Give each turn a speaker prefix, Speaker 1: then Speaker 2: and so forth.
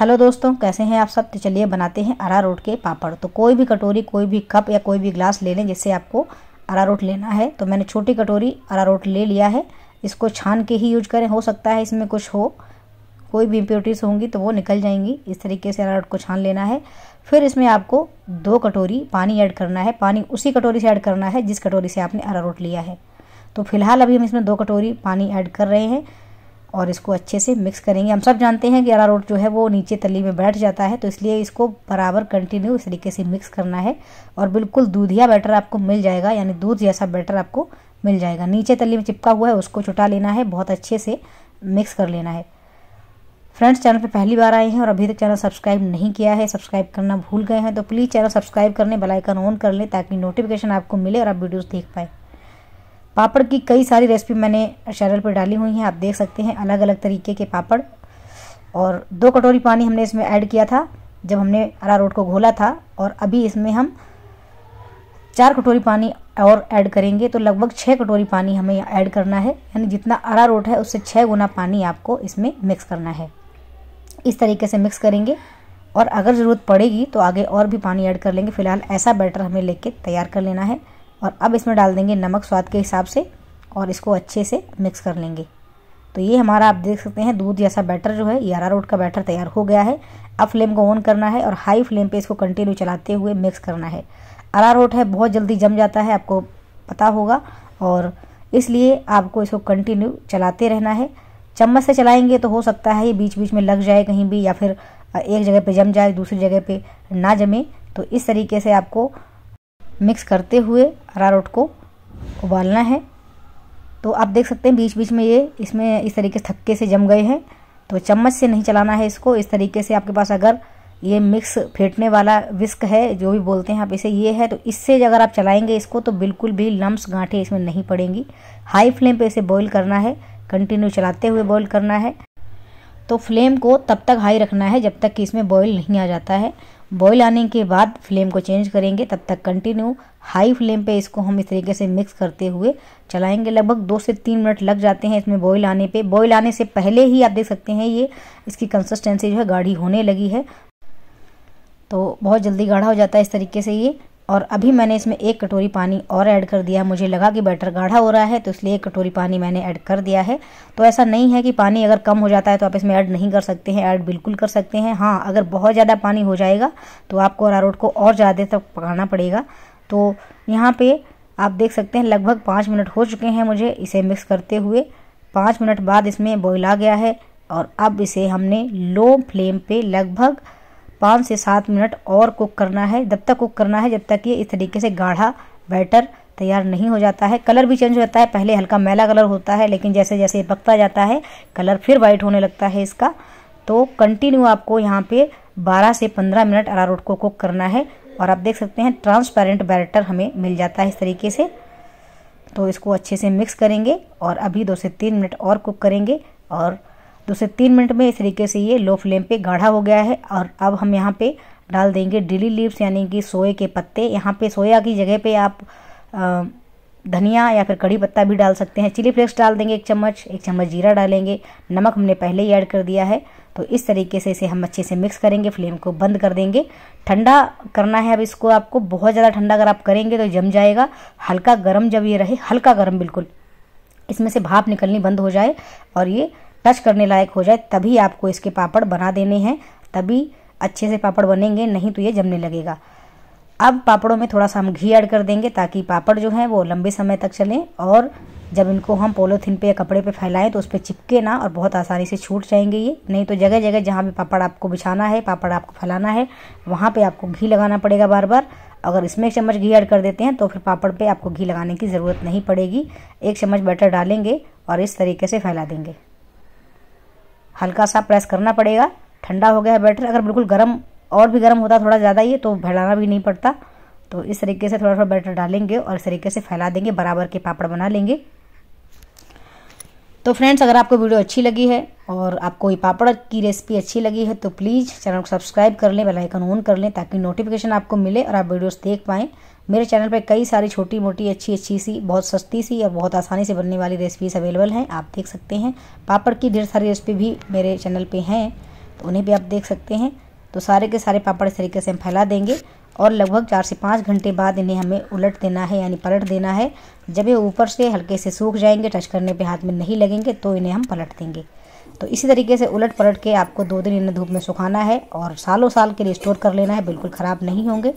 Speaker 1: hello दोस्तों कैसे हैं आप सब तो चलिए बनाते हैं अरारोट के पापड़ तो कोई भी कटोरी कोई भी कप या कोई भी ग्लास ले लें जिससे आपको अरारोट लेना है तो मैंने छोटी कटोरी अरारोट ले लिया है इसको छान के ही यूज करें हो सकता है इसमें कुछ हो कोई भी इम्प्योरिटीज होंगी तो वो निकल जाएंगी इस तरीके से अरारोट को छान लेना है फिर इसमें आपको दो कटोरी पानी ऐड करना है पानी उसी कटोरी से ऐड करना है जिस कटोरी से आपने अरारोट लिया है तो फिलहाल अभी हम इसमें दो कटोरी पानी ऐड कर रहे हैं और इसको अच्छे से मिक्स करेंगे हम सब जानते हैं कि अरारोट जो है वो नीचे तली में बैठ जाता है तो इसलिए इसको बराबर कंटिन्यू इस तरीके से मिक्स करना है और बिल्कुल दूधिया बैटर आपको मिल जाएगा यानी दूध जैसा बैटर आपको मिल जाएगा नीचे तली में चिपका हुआ है उसको छुटा लेना है बहुत अच्छे से मिक्स कर लेना है फ्रेंड्स चैनल पर पहली बार आए हैं और अभी तक चैनल सब्सक्राइब नहीं किया है सब्सक्राइब करना भूल गए हैं तो प्लीज़ चैनल सब्सक्राइब करने बेलाइकन ऑन कर लें ताकि नोटिफिकेशन आपको मिले और आप वीडियोज़ देख पाएँ पापड़ की कई सारी रेसिपी मैंने शैरल पर डाली हुई हैं आप देख सकते हैं अलग अलग तरीके के पापड़ और दो कटोरी पानी हमने इसमें ऐड किया था जब हमने अरारोट को घोला था और अभी इसमें हम चार कटोरी पानी और ऐड करेंगे तो लगभग छः कटोरी पानी हमें ऐड करना है यानी जितना अरारोट है उससे छः गुना पानी आपको इसमें मिक्स करना है इस तरीके से मिक्स करेंगे और अगर ज़रूरत पड़ेगी तो आगे और भी पानी ऐड कर लेंगे फ़िलहाल ऐसा बैटर हमें लेके तैयार कर लेना है और अब इसमें डाल देंगे नमक स्वाद के हिसाब से और इसको अच्छे से मिक्स कर लेंगे तो ये हमारा आप देख सकते हैं दूध जैसा बैटर जो है यारा रोट का बैटर तैयार हो गया है अब फ्लेम को ऑन करना है और हाई फ्लेम पे इसको कंटिन्यू चलाते हुए मिक्स करना है अरारोट है बहुत जल्दी जम जाता है आपको पता होगा और इसलिए आपको इसको कंटिन्यू चलाते रहना है चम्मच से चलाएंगे तो हो सकता है ये बीच बीच में लग जाए कहीं भी या फिर एक जगह पे जम जाए दूसरी जगह पे ना जमे तो इस तरीके से आपको मिक्स करते हुए अरारोट को उबालना है तो आप देख सकते हैं बीच बीच में ये इसमें इस तरीके से थक्के से जम गए हैं तो चम्मच से नहीं चलाना है इसको इस तरीके से आपके पास अगर ये मिक्स फेंटने वाला विस्क है जो भी बोलते हैं आप इसे ये है तो इससे अगर आप चलाएंगे इसको तो बिल्कुल भी लम्ब गांठें इसमें नहीं पड़ेंगी हाई फ्लेम पे इसे बॉईल करना है कंटिन्यू चलाते हुए बॉईल करना है तो फ्लेम को तब तक हाई रखना है जब तक कि इसमें बॉईल नहीं आ जाता है बॉईल आने के बाद फ्लेम को चेंज करेंगे तब तक कंटिन्यू हाई फ्लेम पे इसको हम इस तरीके से मिक्स करते हुए चलाएंगे लगभग दो से तीन मिनट लग जाते हैं इसमें बॉईल आने पे बॉईल आने से पहले ही आप देख सकते हैं ये इसकी कंसिस्टेंसी जो है गाढ़ी होने लगी है तो बहुत जल्दी गाढ़ा हो जाता है इस तरीके से ये और अभी मैंने इसमें एक कटोरी पानी और ऐड कर दिया मुझे लगा कि बैटर गाढ़ा हो रहा है तो इसलिए एक कटोरी पानी मैंने ऐड कर दिया है तो ऐसा नहीं है कि पानी अगर कम हो जाता है तो आप इसमें ऐड नहीं कर सकते हैं ऐड बिल्कुल कर सकते हैं हाँ अगर बहुत ज़्यादा पानी हो जाएगा तो आपको अरारोट को और ज़्यादा तक पकाना पड़ेगा तो यहाँ पर आप देख सकते हैं लगभग पाँच मिनट हो चुके हैं मुझे इसे मिक्स करते हुए पाँच मिनट बाद इसमें बॉयल आ गया है और अब इसे हमने लो फ्लेम पर लगभग पाँच से सात मिनट और कुक करना है जब तक कुक करना है जब तक ये इस तरीके से गाढ़ा बैटर तैयार नहीं हो जाता है कलर भी चेंज हो जाता है पहले हल्का मैला कलर होता है लेकिन जैसे जैसे पकता जाता है कलर फिर वाइट होने लगता है इसका तो कंटिन्यू आपको यहाँ पे 12 से 15 मिनट अरारोट को कुक करना है और आप देख सकते हैं ट्रांसपेरेंट बैटर हमें मिल जाता है इस तरीके से तो इसको अच्छे से मिक्स करेंगे और अभी दो से तीन मिनट और कुक करेंगे और दो तो से तीन मिनट में इस तरीके से ये लो फ्लेम पे गाढ़ा हो गया है और अब हम यहाँ पे डाल देंगे डिली लीव्स यानी कि सोए के पत्ते यहाँ पे सोया की जगह पे आप धनिया या फिर कड़ी पत्ता भी डाल सकते हैं चिली फ्लेक्स डाल देंगे एक चम्मच एक चम्मच जीरा डालेंगे नमक हमने पहले ही ऐड कर दिया है तो इस तरीके से इसे हम अच्छे से मिक्स करेंगे फ्लेम को बंद कर देंगे ठंडा करना है अब इसको आपको बहुत ज़्यादा ठंडा अगर आप करेंगे तो जम जाएगा हल्का गर्म जब ये रहे हल्का गर्म बिल्कुल इसमें से भाप निकलनी बंद हो जाए और ये टच करने लायक हो जाए तभी आपको इसके पापड़ बना देने हैं तभी अच्छे से पापड़ बनेंगे नहीं तो ये जमने लगेगा अब पापड़ों में थोड़ा सा हम घी ऐड कर देंगे ताकि पापड़ जो हैं वो लंबे समय तक चलें और जब इनको हम पोलोथीन पे या कपड़े पे फैलाएं तो उस पर चिपके ना और बहुत आसानी से छूट जाएंगे ये नहीं तो जगह जगह जहाँ भी पापड़ आपको बिछाना है पापड़ आपको फैलाना है वहाँ पे आपको घी लगाना पड़ेगा बार बार अगर इसमें एक चम्मच घी ऐड कर देते हैं तो फिर पापड़ पर आपको घी लगाने की ज़रूरत नहीं पड़ेगी एक चम्मच बैटर डालेंगे और इस तरीके से फैला देंगे हल्का सा प्रेस करना पड़ेगा ठंडा हो गया है बैटर अगर बिल्कुल गर्म और भी गर्म होता थोड़ा ज़्यादा ये तो फैलाना भी नहीं पड़ता तो इस तरीके से थोड़ा थोड़ा बैटर डालेंगे और इस तरीके से फैला देंगे बराबर के पापड़ बना लेंगे तो फ्रेंड्स अगर आपको वीडियो अच्छी लगी है और आपको ये पापड़ की रेसिपी अच्छी लगी है तो प्लीज़ चैनल को सब्सक्राइब कर लें बेल आइकन ऑन कर लें ताकि नोटिफिकेशन आपको मिले और आप वीडियोस देख पाएँ मेरे चैनल पर कई सारी छोटी मोटी अच्छी अच्छी सी बहुत सस्ती सी और बहुत आसानी से बनने वाली रेसिपीज़ अवेलेबल हैं आप देख सकते हैं पापड़ की ढेर सारी रेसिपी भी मेरे चैनल पर हैं तो उन्हें भी आप देख सकते हैं तो सारे के सारे पापड़ इस तरीके से हम फैला देंगे और लगभग चार से पाँच घंटे बाद इन्हें हमें उलट देना है यानी पलट देना है जब ये ऊपर से हल्के से सूख जाएंगे टच करने पे हाथ में नहीं लगेंगे तो इन्हें हम पलट देंगे तो इसी तरीके से उलट पलट के आपको दो दिन इन्हें धूप में सुखाना है और सालों साल के लिए स्टोर कर लेना है बिल्कुल ख़राब नहीं होंगे